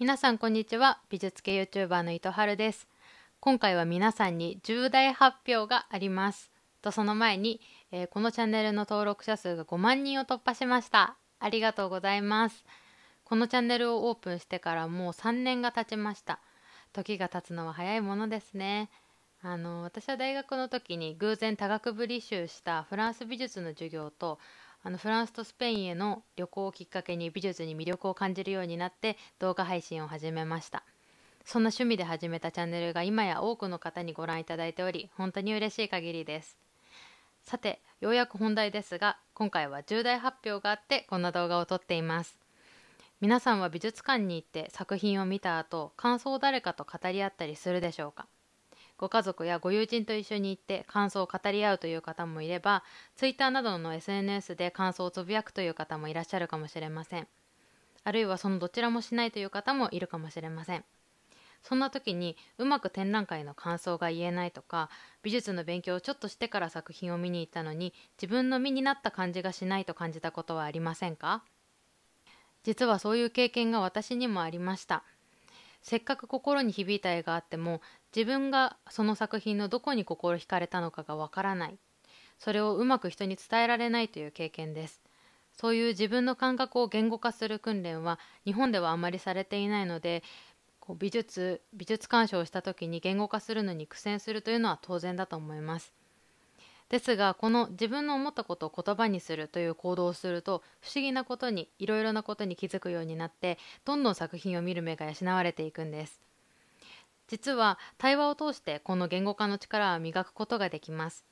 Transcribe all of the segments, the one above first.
皆さんこんにちは美術系 YouTuber の糸春です今回は皆さんに重大発表がありますとその前に、えー、このチャンネルの登録者数が5万人を突破しましたありがとうございますこのチャンネルをオープンしてからもう3年が経ちました時が経つのは早いものですねあの私は大学の時に偶然多学部履修したフランス美術の授業とあのフランスとスペインへの旅行をきっかけに美術に魅力を感じるようになって動画配信を始めましたそんな趣味で始めたチャンネルが今や多くの方にご覧いただいており本当に嬉しい限りですさてようやく本題ですが今回は重大発表があってこんな動画を撮っています皆さんは美術館に行って作品を見た後感想を誰かと語り合ったりするでしょうかご家族やご友人と一緒に行って感想を語り合うという方もいれば Twitter などの SNS で感想をつぶやくという方もいらっしゃるかもしれませんあるいはそのどちらもしないという方もいるかもしれませんそんな時にうまく展覧会の感想が言えないとか美術の勉強をちょっとしてから作品を見に行ったのに自分の身になった感じがしないと感じたことはありませんか実はそういう経験が私にもありましたせっかく心に響いた絵があっても自分がその作品のどこに心惹かれたのかがわからないそれをうまく人に伝えられないという経験ですそういう自分の感覚を言語化する訓練は日本ではあまりされていないのでこう美術美術鑑賞をした時に言語化するのに苦戦するというのは当然だと思いますですがこの自分の思ったことを言葉にするという行動をすると不思議なことにいろいろなことに気づくようになってどんどん作品を見る目が養われていくんです実は対話を通してこの言語化の力を磨くことができます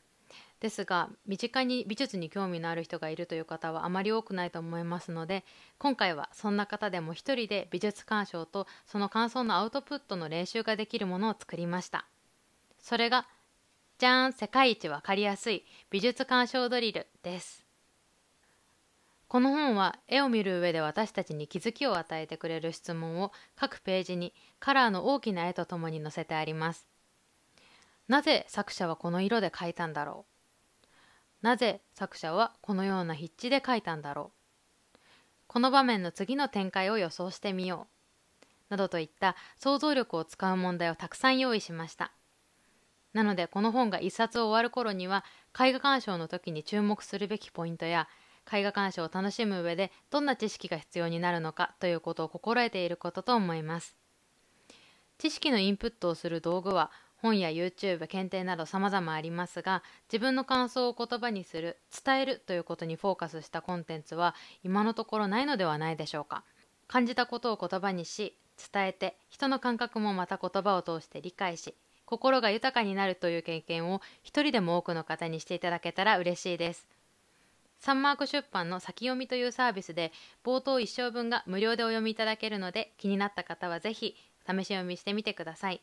ですが身近に美術に興味のある人がいるという方はあまり多くないと思いますので今回はそんな方でも一人で美術鑑賞とその感想のアウトプットの練習ができるものを作りましたそれがじゃーん世界一わかりやすい美術鑑賞ドリルですこの本は絵を見る上で私たちに気づきを与えてくれる質問を各ページにカラーの大きな絵とともに載せてあります。なぜ作者はこの色で描いたんだろうなぜ作者はこのような筆致で描いたんだろうこの場面の次の展開を予想してみようなどといった想像力を使う問題をたくさん用意しました。なのでこの本が一冊を終わる頃には絵画鑑賞の時に注目するべきポイントや絵画鑑賞を楽しむ上でどんな知識が必要になるのかということを心得ていることと思います知識のインプットをする道具は本や YouTube 検定など様々ありますが自分の感想を言葉にする伝えるということにフォーカスしたコンテンツは今のところないのではないでしょうか感じたことを言葉にし伝えて人の感覚もまた言葉を通して理解し心が豊かになるという経験を一人でも多くの方にしていただけたら嬉しいです。サンマーク出版の先読みというサービスで冒頭1章分が無料でお読みいただけるので気になった方はぜひ試し読みしてみてください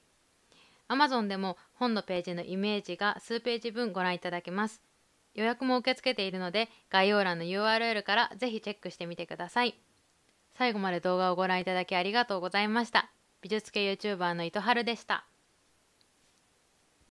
Amazon でも本のページのイメージが数ページ分ご覧いただけます予約も受け付けているので概要欄の URL からぜひチェックしてみてください最後まで動画をご覧いただきありがとうございました美術系 YouTuber の糸春でした